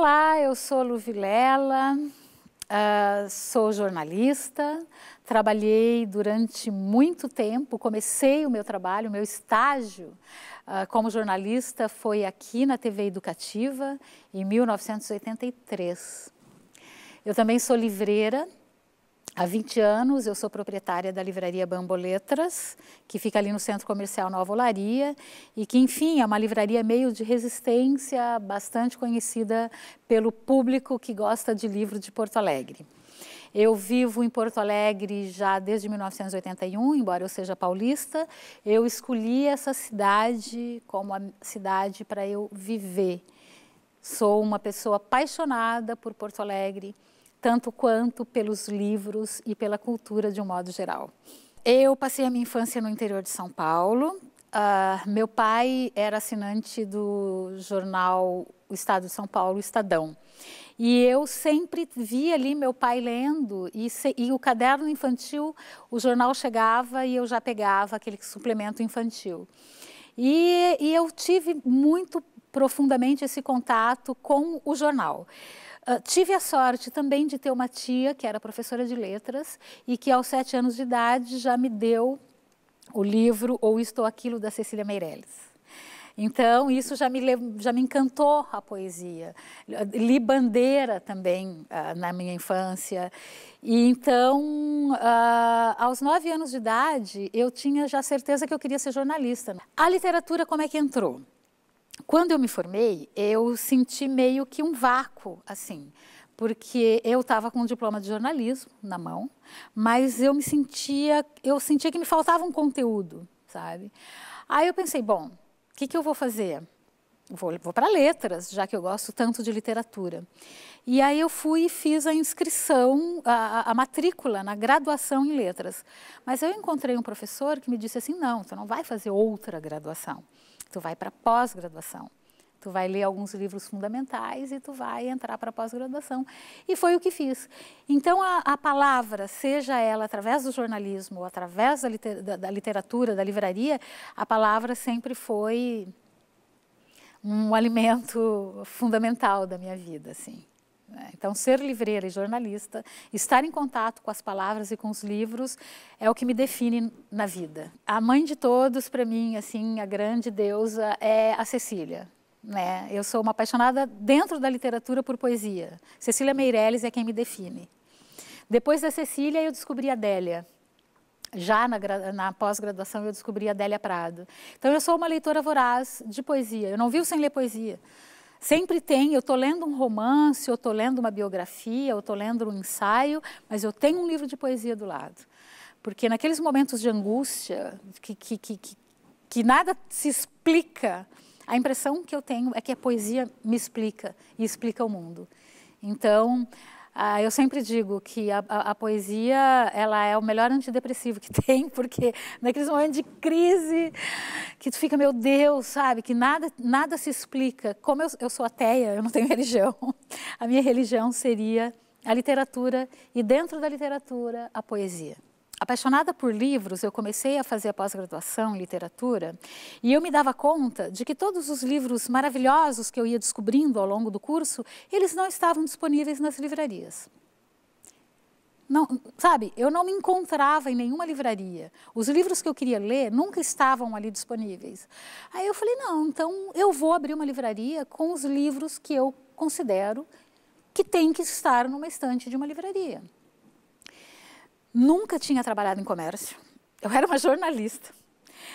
Olá, eu sou Lu Vilela, uh, sou jornalista, trabalhei durante muito tempo, comecei o meu trabalho, o meu estágio uh, como jornalista foi aqui na TV Educativa, em 1983. Eu também sou livreira, Há 20 anos eu sou proprietária da livraria Bamboletras, que fica ali no Centro Comercial Nova Olaria, e que, enfim, é uma livraria meio de resistência, bastante conhecida pelo público que gosta de livro de Porto Alegre. Eu vivo em Porto Alegre já desde 1981, embora eu seja paulista. Eu escolhi essa cidade como a cidade para eu viver. Sou uma pessoa apaixonada por Porto Alegre tanto quanto pelos livros e pela cultura de um modo geral. Eu passei a minha infância no interior de São Paulo. Uh, meu pai era assinante do jornal O Estado de São Paulo, Estadão. E eu sempre vi ali meu pai lendo, e, se, e, o caderno infantil, o jornal chegava e eu já pegava aquele suplemento infantil. E, e eu tive muito profundamente esse contato com o jornal. Ah, tive a sorte também de ter uma tia que era professora de letras e que aos sete anos de idade já me deu o livro Ou Estou Aquilo da Cecília Meirelles. Então, isso já me, já me encantou a poesia. Li Bandeira também uh, na minha infância. E então, uh, aos nove anos de idade, eu tinha já certeza que eu queria ser jornalista. A literatura, como é que entrou? quando eu me formei, eu senti meio que um vácuo, assim, porque eu estava com um diploma de jornalismo na mão, mas eu me sentia, eu sentia que me faltava um conteúdo, sabe? Aí eu pensei, bom, o que, que eu vou fazer? Vou, vou para letras, já que eu gosto tanto de literatura. E aí eu fui e fiz a inscrição, a, a, matrícula na graduação em letras. Mas eu encontrei um professor que me disse assim, não, você não vai fazer outra graduação tu vai para pós-graduação. Tu vai ler alguns livros fundamentais e tu vai entrar para pós-graduação. E foi o que fiz. Então, a, a, palavra, seja ela através do jornalismo ou através da, liter, da, da literatura, da livraria, a palavra sempre foi um alimento fundamental da minha vida, assim. Né? Então, ser livreira e jornalista, estar em contato com as palavras e com os livros é o que me define na vida. A mãe de todos, para mim, assim, a grande deusa é a Cecília. Né? Eu sou uma apaixonada dentro da literatura por poesia. Cecília Meirelles é quem me define. Depois da Cecília, eu descobri a Adélia. Já na, na pós-graduação, eu descobri a Adélia Prado. Então, eu sou uma leitora voraz de poesia. Eu não vivo sem ler poesia. Sempre tem, eu estou lendo um romance, eu estou lendo uma biografia, eu estou lendo um ensaio, mas eu tenho um livro de poesia do lado. Porque naqueles momentos de angústia, que, que, que, que nada se explica, a impressão que eu tenho é que a poesia me explica e explica o mundo. Então, ah, eu sempre digo que a, a, a, poesia ela é o melhor antidepressivo que tem, porque naqueles né, momentos de crise que tu fica, meu Deus, sabe, que nada, nada se explica. Como eu, eu sou ateia, eu não tenho religião, a minha religião seria a literatura e, dentro da literatura, a poesia apaixonada por livros, eu comecei a fazer a pós-graduação em literatura e eu me dava conta de que todos os livros maravilhosos que eu ia descobrindo ao longo do curso, eles não estavam disponíveis nas livrarias. Não, sabe, eu não me encontrava em nenhuma livraria. Os livros que eu queria ler nunca estavam ali disponíveis. Aí eu falei, não, então eu vou abrir uma livraria com os livros que eu considero que tem que estar numa estante de uma livraria. Nunca tinha trabalhado em comércio. Eu era uma jornalista.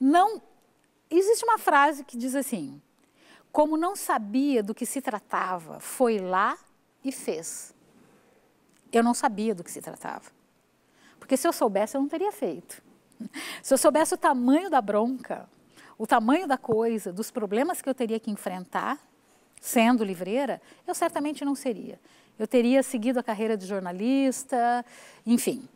Não existe uma frase que diz assim: como não sabia do que se tratava, foi lá e fez. Eu não sabia do que se tratava. Porque se eu soubesse, eu não teria feito. Se eu soubesse o tamanho da bronca, o tamanho da coisa, dos problemas que eu teria que enfrentar, sendo livreira, eu certamente não seria. Eu teria seguido a carreira de jornalista, enfim.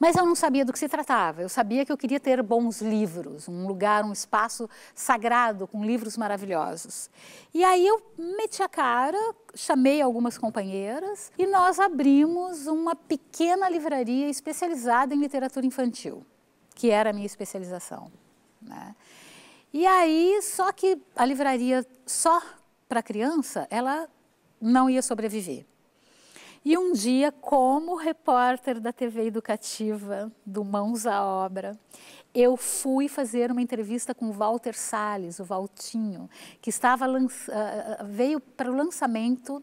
Mas eu não sabia do que se tratava. Eu sabia que eu queria ter bons livros, um lugar, um espaço sagrado com livros maravilhosos. E aí eu meti a cara, chamei algumas companheiras e nós abrimos uma pequena livraria especializada em literatura infantil, que era a minha especialização. Né? E aí, só que a livraria só para criança, ela não ia sobreviver. E um dia, como repórter da TV Educativa, do Mãos à Obra, eu fui fazer uma entrevista com Walter Salles, o Valtinho, que estava lança... Ah, ah, ah, veio para o lançamento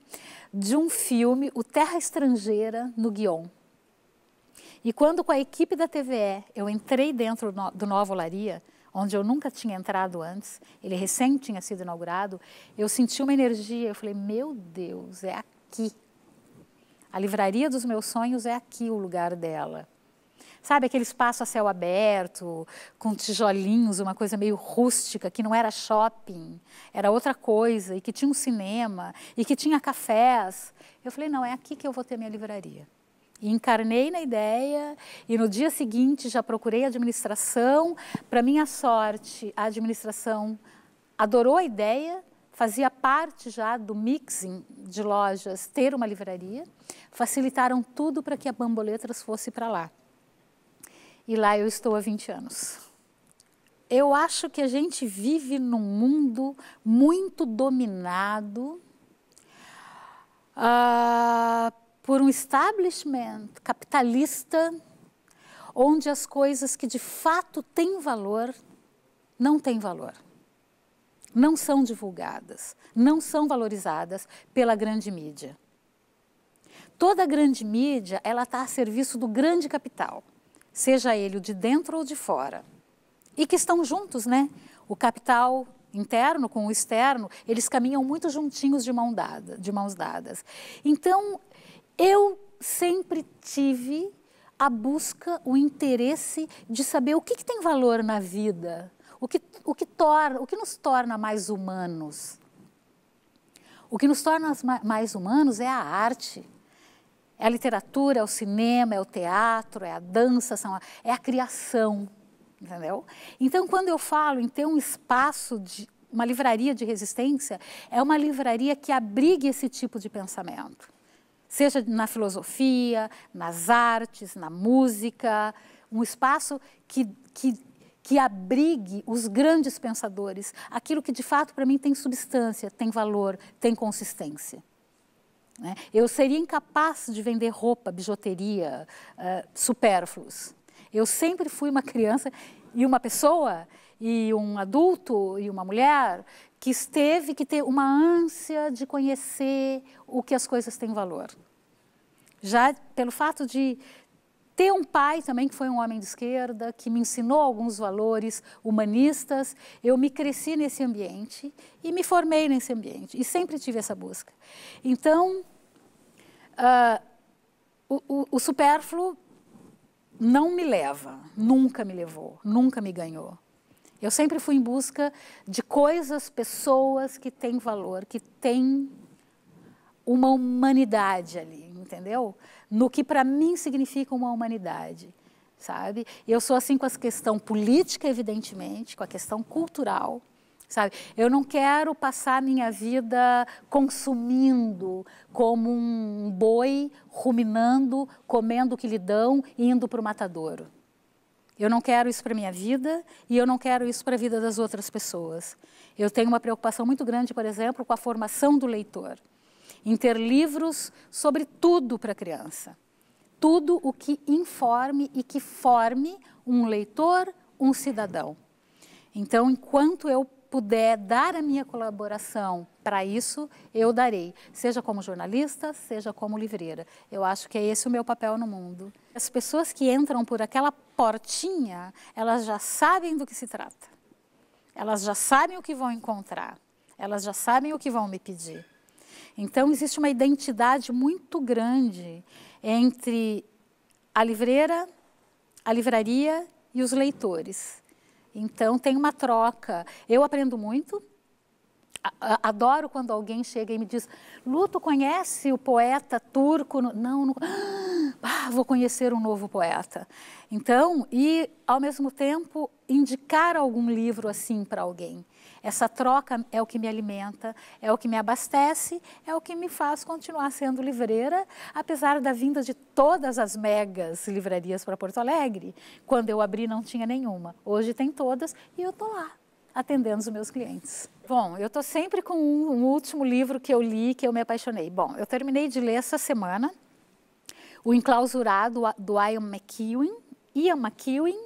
de um filme, O Terra Estrangeira, no Guion. E quando com a equipe da TVE eu entrei dentro do Nova Olaria, onde eu nunca tinha entrado antes, ele recém tinha sido inaugurado, eu senti uma energia, eu falei, meu Deus, é aqui a livraria dos meus sonhos é aqui o lugar dela. Sabe aquele espaço a céu aberto, com tijolinhos, uma coisa meio rústica, que não era shopping, era outra coisa, e que tinha um cinema, e que tinha cafés. Eu falei: não, é aqui que eu vou ter minha livraria. E encarnei na ideia e no dia seguinte já procurei a administração. Para minha sorte, a administração adorou a ideia fazia parte já do mixing de lojas ter uma livraria, facilitaram tudo para que a Bamboletras fosse para lá. E lá eu estou há 20 anos. Eu acho que a gente vive num mundo muito dominado uh, por um establishment capitalista, onde as coisas que de fato têm valor não têm valor não são divulgadas, não são valorizadas pela grande mídia. Toda a grande mídia ela está a serviço do grande capital, seja ele o de dentro ou de fora, e que estão juntos, né? O capital interno com o externo, eles caminham muito juntinhos de, mão dada, de mãos dadas. Então, eu sempre tive a busca, o interesse de saber o que, que tem valor na vida, o que, o que, torna, o que nos torna mais humanos? O que nos torna mais humanos é a arte. É a literatura, é o cinema, é o teatro, é a dança, são é a criação, entendeu? Então, quando eu falo em ter um espaço de uma livraria de resistência, é uma livraria que abrigue esse tipo de pensamento, seja na filosofia, nas artes, na música, um espaço que, que que abrigue os grandes pensadores, aquilo que de fato para mim tem substância, tem valor, tem consistência. Né? Eu seria incapaz de vender roupa, bijuteria, uh, supérfluos. Eu sempre fui uma criança e uma pessoa e um adulto e uma mulher que teve que ter uma ânsia de conhecer o que as coisas têm valor. Já pelo fato de ter um pai também que foi um homem de esquerda, que me ensinou alguns valores humanistas. Eu me cresci nesse ambiente e me formei nesse ambiente e sempre tive essa busca. Então, uh, o, o, o supérfluo não me leva, nunca me levou, nunca me ganhou. Eu sempre fui em busca de coisas, pessoas que têm valor, que têm uma humanidade ali, entendeu? No que para mim significa uma humanidade, sabe? Eu sou assim com a questão política, evidentemente, com a questão cultural, sabe? Eu não quero passar minha vida consumindo como um boi, ruminando, comendo o que lhe dão e indo para o matadouro. Eu não quero isso para minha vida e eu não quero isso para a vida das outras pessoas. Eu tenho uma preocupação muito grande, por exemplo, com a formação do leitor em ter livros sobre tudo para a criança. Tudo o que informe e que forme um leitor, um cidadão. Então, enquanto eu puder dar a minha colaboração para isso, eu darei, seja como jornalista, seja como livreira. Eu acho que é esse o meu papel no mundo. As pessoas que entram por aquela portinha, elas já sabem do que se trata. Elas já sabem o que vão encontrar. Elas já sabem o que vão me pedir. Então, existe uma identidade muito grande entre a livreira, a livraria e os leitores. Então, tem uma troca. Eu aprendo muito. Adoro quando alguém chega e me diz: Luto, conhece o poeta turco? Não, não ah, vou conhecer um novo poeta. Então, e ao mesmo tempo indicar algum livro assim para alguém. Essa troca é o que me alimenta, é o que me abastece, é o que me faz continuar sendo livreira, apesar da vinda de todas as megas livrarias para Porto Alegre. Quando eu abri não tinha nenhuma. Hoje tem todas e eu tô lá atendendo os meus clientes. Bom, eu estou sempre com um, um, último livro que eu li que eu me apaixonei. Bom, eu terminei de ler essa semana o enclausurado do Ian McEwan. Ian McEwan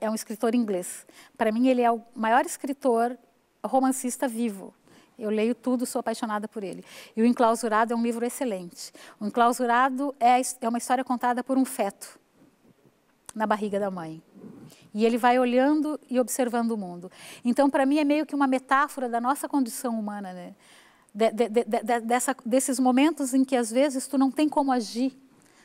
é um escritor inglês. Para mim, ele é o maior escritor romancista vivo. Eu leio tudo, sou apaixonada por ele. E o Enclausurado é um livro excelente. O Enclausurado é, é uma história contada por um feto na barriga da mãe. E ele vai olhando e observando o mundo. Então, para mim, é meio que uma metáfora da nossa condição humana, né? De, de, de, dessa, desses momentos em que às vezes tu não tem como agir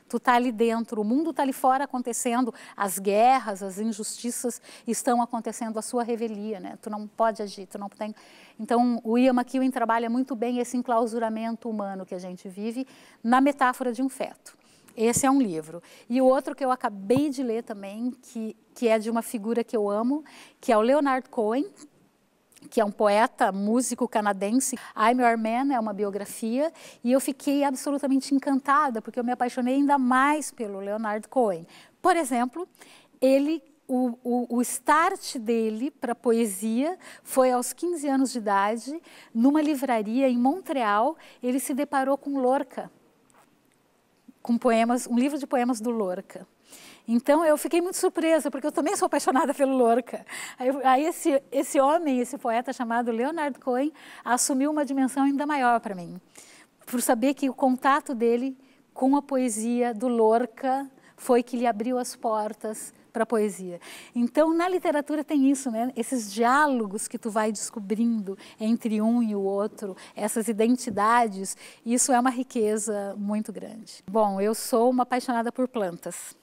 Tu tá ali dentro, o mundo tá ali fora acontecendo, as guerras, as injustiças estão acontecendo a sua revelia, né? Tu não pode agir, tu não tem. Então, o Ian McEwan trabalha muito bem esse enclausuramento humano que a gente vive na metáfora de um feto. Esse é um livro. E o outro que eu acabei de ler também, que, que é de uma figura que eu amo, que é o Leonard Cohen, que é um poeta, músico canadense. I'm Your Man é uma biografia e eu fiquei absolutamente encantada porque eu me apaixonei ainda mais pelo Leonard Cohen. Por exemplo, ele o, o, o, start dele para poesia foi aos 15 anos de idade, numa livraria em Montreal, ele se deparou com Lorca, com poemas, um livro de poemas do Lorca. Então eu fiquei muito surpresa, porque eu também sou apaixonada pelo Lorca. Aí, aí esse, esse homem, esse poeta chamado Leonard Cohen, assumiu uma dimensão ainda maior para mim, por saber que o contato dele com a poesia do Lorca foi que lhe abriu as portas para a poesia. Então, na literatura tem isso, né? Esses diálogos que tu vai descobrindo entre um e o outro, essas identidades, isso é uma riqueza muito grande. Bom, eu sou uma apaixonada por plantas.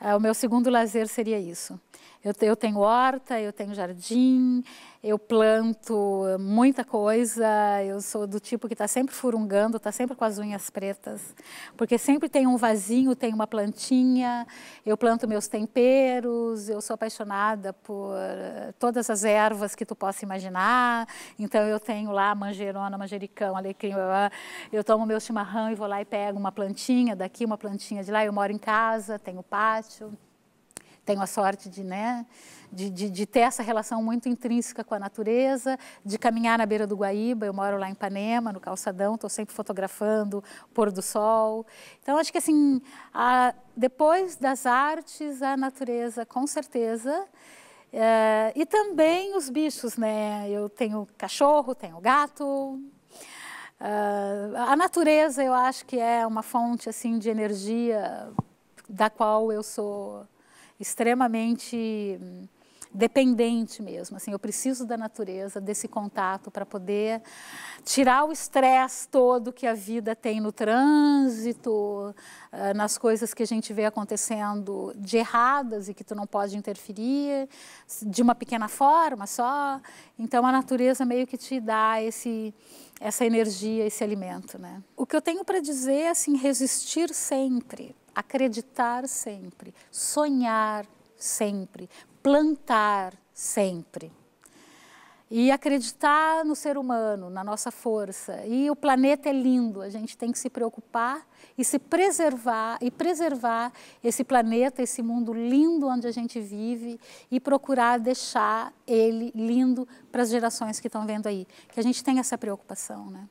É, o meu segundo lazer seria isso. Eu, eu tenho horta, eu tenho jardim, eu planto muita coisa. Eu sou do tipo que está sempre furungando, está sempre com as unhas pretas, porque sempre tem um vasinho, tem uma plantinha. Eu planto meus temperos. Eu sou apaixonada por eh, todas as ervas que tu possa imaginar. Então eu tenho lá manjerona, manjericão, alecrim. Eu tomo meu chimarrão e vou lá e pego uma plantinha daqui, uma plantinha de lá. Eu moro em casa, tenho pátio tenho a sorte de, né, de, de, de, ter essa relação muito intrínseca com a natureza, de caminhar na beira do Guaíba, eu moro lá em Panema, no calçadão, estou sempre fotografando o pôr do sol. Então, acho que assim, a, depois das artes, a natureza, com certeza, é, e também os bichos, né? Eu tenho cachorro, tenho gato, Uh, a natureza, eu acho que é uma fonte assim de energia da qual eu sou extremamente hum, dependente mesmo. Assim, eu preciso da natureza, desse contato para poder tirar o estresse todo que a vida tem no trânsito, eh, nas coisas que a gente vê acontecendo de erradas e que tu não pode interferir de uma pequena forma só. Então a natureza meio que te dá esse essa energia, esse alimento, né? O que eu tenho para dizer é assim, resistir sempre acreditar sempre, sonhar sempre, plantar sempre. E acreditar no ser humano, na nossa força. E o planeta é lindo, a gente tem que se preocupar e se preservar e preservar esse planeta, esse mundo lindo onde a gente vive e procurar deixar ele lindo para as gerações que estão vendo aí. Que a gente tem essa preocupação, né?